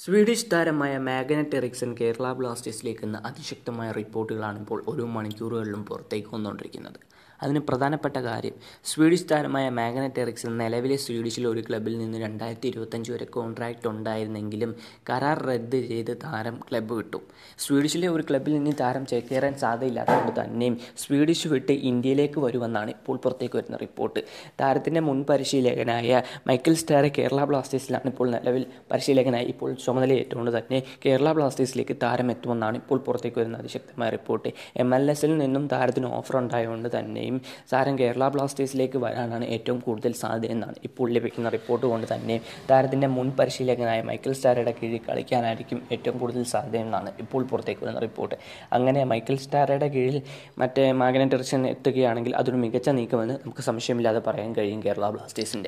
Swedish താരമായ magnet Ericsson Kerala ബ്ലാസ്റ്റേഴ്സിലേക്കുന്ന അതിശക്തമായ റിപ്പോർട്ടുകളാണ് ഇപ്പോൾ ഓരോ മണിക്കൂറുകളിലും പുറത്തേക്ക് വന്നുകൊണ്ടിരിക്കുന്നത് അതിന് പ്രധാനപ്പെട്ട കാര്യം സ്വീഡിഷ് താരമായ മാഗ്നറ്റെറിക്സ് നിലവിലെ സ്വീഡിഷിലെ ഒരു ക്ലബിൽ നിന്ന് രണ്ടായിരത്തി ഇരുപത്തഞ്ച് വരെ കോൺട്രാക്റ്റ് ഉണ്ടായിരുന്നെങ്കിലും കരാർ റദ്ദ് ചെയ്ത് താരം ക്ലബ്ബ് വിട്ടു സ്വീഡിഷിലെ ഒരു ക്ലബ്ബിൽ നിന്ന് താരം ചേക്കേറാൻ സാധ്യതയില്ലാത്തതുകൊണ്ട് തന്നെയും സ്വീഡിഷ് വിട്ട് ഇന്ത്യയിലേക്ക് വരുമെന്നാണ് ഇപ്പോൾ പുറത്തേക്ക് വരുന്ന റിപ്പോർട്ട് താരത്തിൻ്റെ മുൻ പരിശീലകനായ മൈക്കിൾ സ്റ്റാറെ കേരള ബ്ലാസ്റ്റേഴ്സിലാണ് ഇപ്പോൾ നിലവിൽ പരിശീലകനായി ഇപ്പോൾ ചുമതലയേറ്റുകൊണ്ട് തന്നെ കേരള ബ്ലാസ്റ്റേഴ്സിലേക്ക് താരം എത്തുമെന്നാണ് ഇപ്പോൾ പുറത്തേക്ക് വരുന്ന അതിശക്തമായ റിപ്പോർട്ട് എം എൽ എസിൽ നിന്നും താരത്തിന് ഓഫർ ഉണ്ടായതുകൊണ്ട് തന്നെ ടീം താരം കേരള ബ്ലാസ്റ്റേഴ്സിലേക്ക് വരാനാണ് ഏറ്റവും കൂടുതൽ സാധ്യത എന്നാണ് ഇപ്പോൾ ലഭിക്കുന്ന റിപ്പോർട്ട് കൊണ്ട് തന്നെ താരത്തിൻ്റെ മുൻ പരിശീലകനായ മൈക്കിൾ സ്റ്റാരയുടെ കീഴിൽ കളിക്കാനായിരിക്കും ഏറ്റവും കൂടുതൽ സാധ്യത എന്നാണ് ഇപ്പോൾ പുറത്തേക്ക് വരുന്ന റിപ്പോർട്ട് അങ്ങനെ മൈക്കിൾ സ്റ്റാരയുടെ കീഴിൽ മറ്റേ മാഗ്നറ്റ് എത്തുകയാണെങ്കിൽ അതൊരു മികച്ച നീക്കമെന്ന് നമുക്ക് സംശയമില്ലാതെ പറയാൻ കഴിയും കേരള ബ്ലാസ്റ്റേഴ്സിൻ്റെ